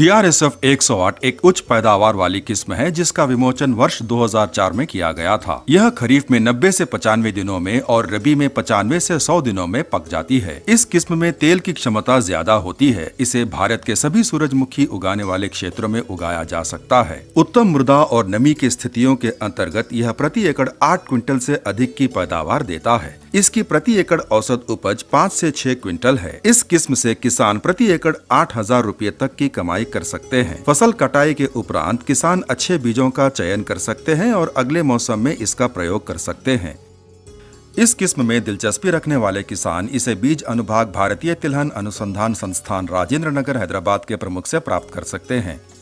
डीआरएसएफ 108 एक उच्च पैदावार वाली किस्म है जिसका विमोचन वर्ष 2004 में किया गया था यह खरीफ में 90 से पचानवे दिनों में और रबी में पचानवे से 100 दिनों में पक जाती है इस किस्म में तेल की क्षमता ज्यादा होती है इसे भारत के सभी सूरजमुखी उगाने वाले क्षेत्रों में उगाया जा सकता है उत्तम मृदा और नमी की स्थितियों के अंतर्गत यह प्रति एकड़ आठ क्विंटल ऐसी अधिक की पैदावार देता है इसकी प्रति एकड़ औसत उपज पाँच ऐसी छह क्विंटल है इस किस्म ऐसी किसान प्रति एकड़ आठ हजार रूपए तक की कमाई कर सकते हैं फसल कटाई के उपरांत किसान अच्छे बीजों का चयन कर सकते हैं और अगले मौसम में इसका प्रयोग कर सकते हैं इस किस्म में दिलचस्पी रखने वाले किसान इसे बीज अनुभाग भारतीय तिलहन अनुसंधान संस्थान राजेंद्र नगर हैदराबाद के प्रमुख से प्राप्त कर सकते हैं